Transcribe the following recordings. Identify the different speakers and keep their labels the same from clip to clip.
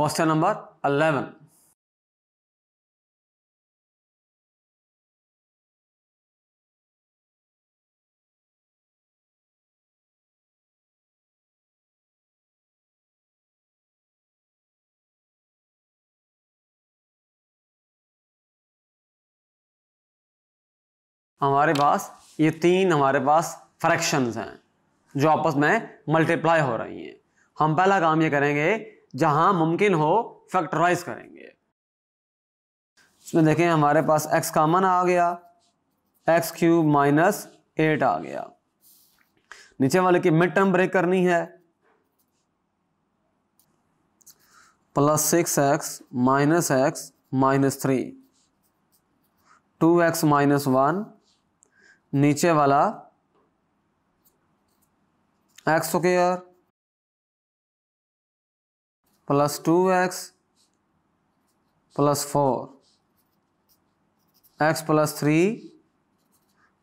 Speaker 1: question number eleven हमारे पास ये
Speaker 2: तीन हमारे पास फ्रैक्शंस हैं जो आपस में मल्टीप्लाई हो रही हैं हम पहला काम ये करेंगे जहां मुमकिन हो फैक्टराइज करेंगे इसमें देखें हमारे पास एक्स कामन आ गया एक्स क्यूब माइनस एट आ गया नीचे वाले की मिड टर्म ब्रेक करनी है plus six x minus x minus three two x minus one नीचे वाला x square plus two x plus four x plus three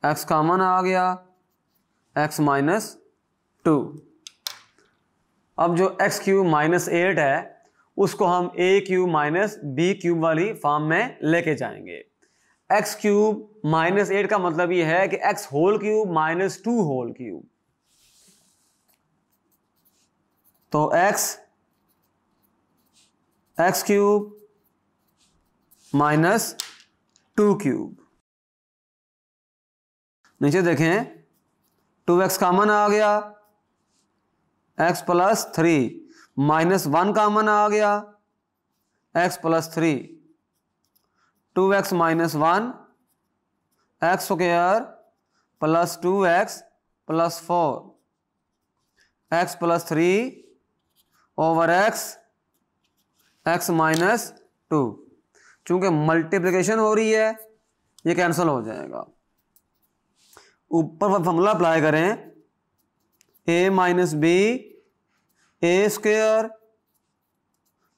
Speaker 2: x common आ गया एक्स माइनस टू अब जो एक्स क्यूब माइनस एट है उसको हम a cube minus b cube वाली फॉर्म में लेके जाएंगे एक्स क्यूब माइनस एट का मतलब ये है कि x whole cube minus two whole cube तो x x cube minus two cube नीचे देखें टू एक्स कामन आ गया x plus three minus one common आ गया x plus three two x minus one x square plus two x plus four x plus three over x x minus two चूंकि multiplication हो रही है ये cancel हो जाएगा ऊपर फॉर्मूला अप्लाई करें a minus b a square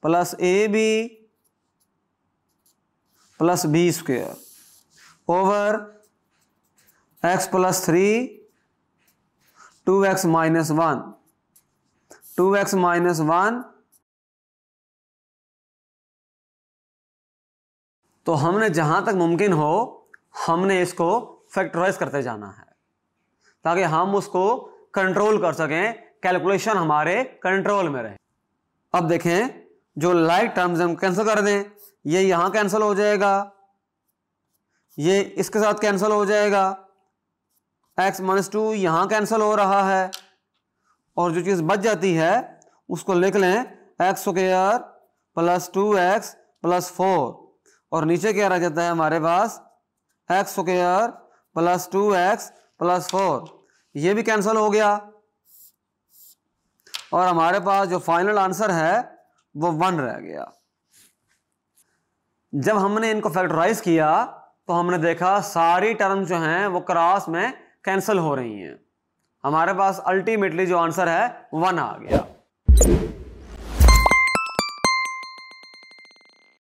Speaker 2: plus a b plus b square over x plus three two x minus one two
Speaker 1: x minus one
Speaker 2: तो हमने जहां तक मुमकिन हो हमने इसको फैक्टराइज करते जाना है ताकि हम उसको कंट्रोल कर सकें कैलकुलेशन हमारे कंट्रोल में रहे अब देखें जो लाइक टर्म्स हम कैंसिल कर दें ये यहां कैंसिल हो जाएगा ये इसके साथ कैंसिल हो जाएगा एक्स माइनस टू यहां कैंसिल हो रहा है और जो चीज़ बच जाती है उसको लिख लें x square plus two x plus four और नीचे क्या रह जाता है हमारे पास x square plus two x plus four ये भी कैंसिल हो गया और हमारे पास जो फाइनल आंसर है वो वन रह गया जब हमने इनको फैक्टराइज किया तो हमने देखा सारी टर्म जो हैं वो क्रॉस में कैंसिल हो रही हैं हमारे पास अल्टीमेटली जो आंसर है वन आ गया